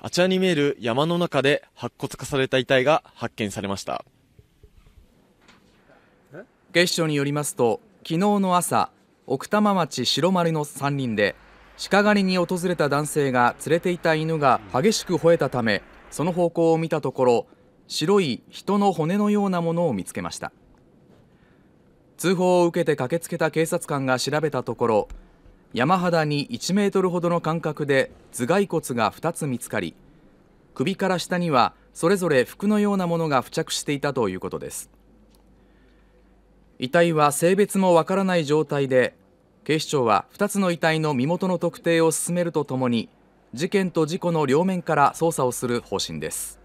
あちらに見える山の中で白骨化された遺体が発見されました警視庁によりますと昨日の朝奥多摩町白丸の山林で鹿狩りに訪れた男性が連れていた犬が激しく吠えたためその方向を見たところ白い人の骨のようなものを見つけました通報を受けて駆けつけた警察官が調べたところ山肌に1メートルほどの間隔で頭蓋骨が2つ見つかり首から下にはそれぞれ服のようなものが付着していたということです遺体は性別もわからない状態で警視庁は2つの遺体の身元の特定を進めるとともに事件と事故の両面から捜査をする方針です